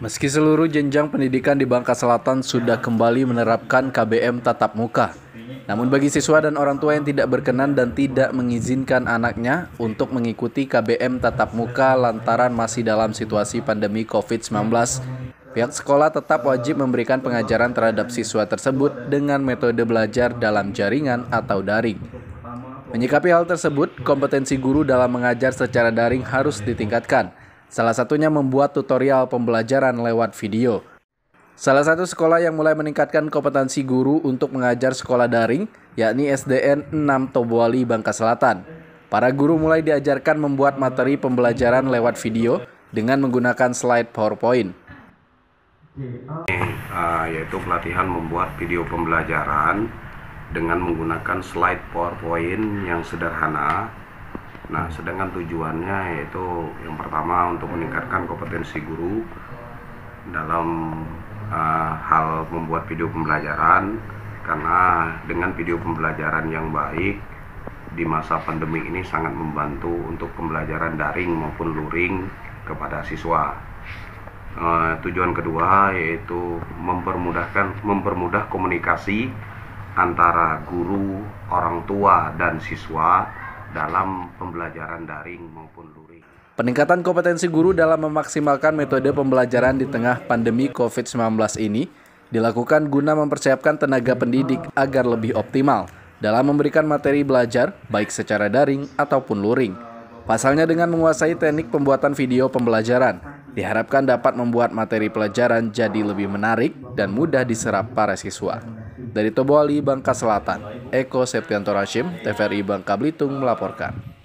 Meski seluruh jenjang pendidikan di Bangka Selatan sudah kembali menerapkan KBM tatap muka, namun bagi siswa dan orang tua yang tidak berkenan dan tidak mengizinkan anaknya untuk mengikuti KBM tatap muka lantaran masih dalam situasi pandemi COVID-19, pihak sekolah tetap wajib memberikan pengajaran terhadap siswa tersebut dengan metode belajar dalam jaringan atau daring. Menyikapi hal tersebut, kompetensi guru dalam mengajar secara daring harus ditingkatkan – Salah satunya membuat tutorial pembelajaran lewat video. Salah satu sekolah yang mulai meningkatkan kompetensi guru untuk mengajar sekolah daring, yakni SDN 6 Tobuali, Bangka Selatan. Para guru mulai diajarkan membuat materi pembelajaran lewat video dengan menggunakan slide PowerPoint. Uh, yaitu pelatihan membuat video pembelajaran dengan menggunakan slide PowerPoint yang sederhana Nah, hmm. sedangkan tujuannya yaitu yang pertama untuk meningkatkan kompetensi guru dalam uh, hal membuat video pembelajaran karena dengan video pembelajaran yang baik di masa pandemi ini sangat membantu untuk pembelajaran daring maupun luring kepada siswa. Uh, tujuan kedua yaitu mempermudahkan mempermudah komunikasi antara guru, orang tua dan siswa dalam pembelajaran daring maupun luring. Peningkatan kompetensi guru dalam memaksimalkan metode pembelajaran di tengah pandemi COVID-19 ini dilakukan guna mempersiapkan tenaga pendidik agar lebih optimal dalam memberikan materi belajar baik secara daring ataupun luring. Pasalnya dengan menguasai teknik pembuatan video pembelajaran, diharapkan dapat membuat materi pelajaran jadi lebih menarik dan mudah diserap para siswa. Dari Toboali, Bangka Selatan, Eko Septianto Rashim, TVRI Bangka Belitung melaporkan.